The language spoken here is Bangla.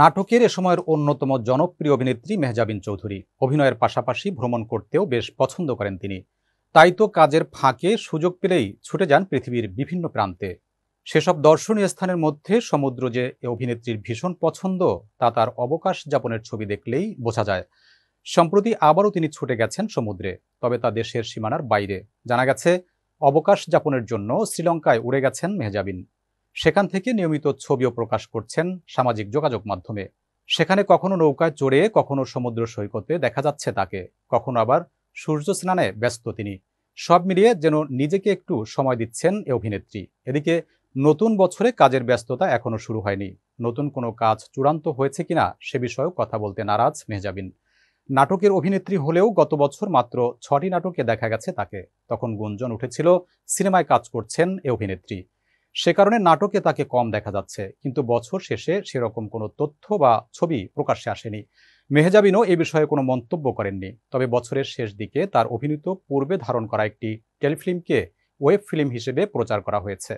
নাটকের এ সময়ের অন্যতম জনপ্রিয় অভিনেত্রী মেহজাবিন চৌধুরী অভিনয়ের পাশাপাশি ভ্রমণ করতেও বেশ পছন্দ করেন তিনি তাই তো কাজের ফাঁকে সুযোগ পেলেই ছুটে যান পৃথিবীর বিভিন্ন প্রান্তে সেসব দর্শনীয় স্থানের মধ্যে সমুদ্র যে অভিনেত্রীর ভীষণ পছন্দ তা তার অবকাশ যাপনের ছবি দেখলেই বোঝা যায় সম্প্রতি আবারও তিনি ছুটে গেছেন সমুদ্রে তবে তা দেশের সীমানার বাইরে জানা গেছে অবকাশ যাপনের জন্য শ্রীলঙ্কায় উড়ে গেছেন মেহজাবিন সেখান থেকে নিয়মিত ছবিও প্রকাশ করছেন সামাজিক যোগাযোগ মাধ্যমে সেখানে কখনো নৌকায় চড়ে কখনো সমুদ্র সৈকতে দেখা যাচ্ছে তাকে কখনো আবার সূর্য স্নানে ব্যস্ত তিনি সব মিলিয়ে যেন নিজেকে একটু সময় দিচ্ছেন এ অভিনেত্রী এদিকে নতুন বছরে কাজের ব্যস্ততা এখনও শুরু হয়নি নতুন কোনো কাজ চূড়ান্ত হয়েছে কিনা সে বিষয়েও কথা বলতে নারাজ মেহজাবিন নাটকের অভিনেত্রী হলেও গত বছর মাত্র ছটি নাটকে দেখা গেছে তাকে তখন গুঞ্জন উঠেছিল সিনেমায় কাজ করছেন এ অভিনেত্রী সে কারণে নাটকে তাকে কম দেখা যাচ্ছে কিন্তু বছর শেষে সেরকম কোনো তথ্য বা ছবি প্রকাশ্যে আসেনি মেহজাবিনও এ বিষয়ে কোনো মন্তব্য করেননি তবে বছরের শেষ দিকে তার অভিনীত পূর্বে ধারণ করা একটি টেলিফিল্মকে ওয়েব ফিল্ম হিসেবে প্রচার করা হয়েছে